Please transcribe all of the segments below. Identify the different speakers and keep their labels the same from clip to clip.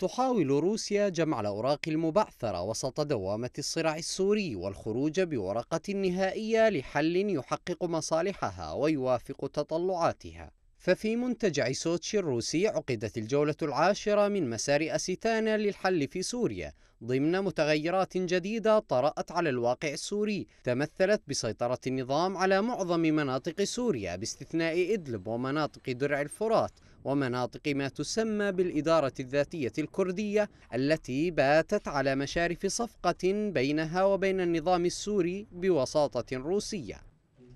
Speaker 1: تحاول روسيا جمع الأوراق المبعثرة وسط دوامة الصراع السوري والخروج بورقة نهائية لحل يحقق مصالحها ويوافق تطلعاتها ففي منتجع سوتشي الروسي عقدت الجولة العاشرة من مسار أسيتانا للحل في سوريا ضمن متغيرات جديدة طرأت على الواقع السوري تمثلت بسيطرة النظام على معظم مناطق سوريا باستثناء إدلب ومناطق درع الفرات ومناطق ما تسمى بالإدارة الذاتية الكردية التي باتت على مشارف صفقة بينها وبين النظام السوري بوساطة روسية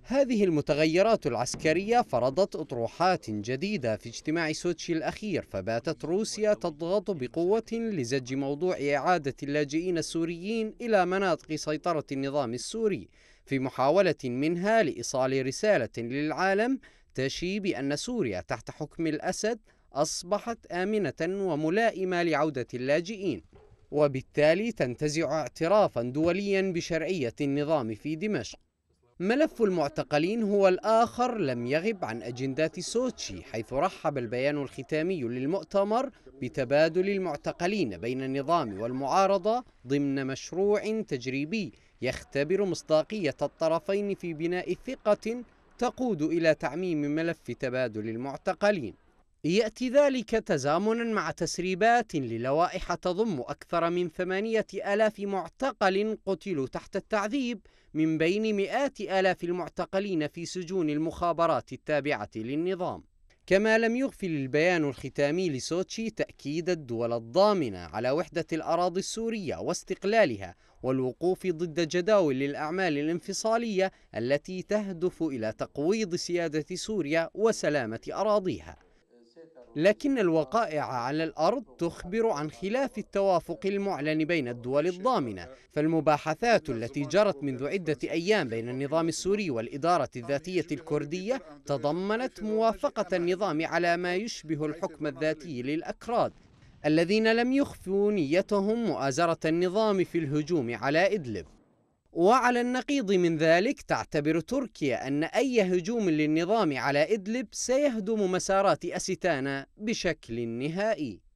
Speaker 1: هذه المتغيرات العسكرية فرضت أطروحات جديدة في اجتماع سوتشي الأخير فباتت روسيا تضغط بقوة لزج موضوع إعادة اللاجئين السوريين إلى مناطق سيطرة النظام السوري في محاولة منها لإيصال رسالة للعالم تشي بأن سوريا تحت حكم الأسد أصبحت آمنة وملائمة لعودة اللاجئين وبالتالي تنتزع اعترافا دوليا بشرعية النظام في دمشق ملف المعتقلين هو الآخر لم يغب عن أجندات سوتشي حيث رحب البيان الختامي للمؤتمر بتبادل المعتقلين بين النظام والمعارضة ضمن مشروع تجريبي يختبر مصداقية الطرفين في بناء ثقة تقود إلى تعميم ملف تبادل المعتقلين يأتي ذلك تزامنا مع تسريبات للوائح تضم أكثر من ثمانية ألاف معتقل قتلوا تحت التعذيب من بين مئات ألاف المعتقلين في سجون المخابرات التابعة للنظام كما لم يغفل البيان الختامي لسوتشي تأكيد الدول الضامنة على وحدة الأراضي السورية واستقلالها والوقوف ضد جداول الأعمال الانفصالية التي تهدف إلى تقويض سيادة سوريا وسلامة أراضيها لكن الوقائع على الأرض تخبر عن خلاف التوافق المعلن بين الدول الضامنة فالمباحثات التي جرت منذ عدة أيام بين النظام السوري والإدارة الذاتية الكردية تضمنت موافقة النظام على ما يشبه الحكم الذاتي للأكراد الذين لم يخفوا نيتهم مؤازرة النظام في الهجوم على إدلب وعلى النقيض من ذلك تعتبر تركيا أن أي هجوم للنظام على إدلب سيهدم مسارات أستانا بشكل نهائي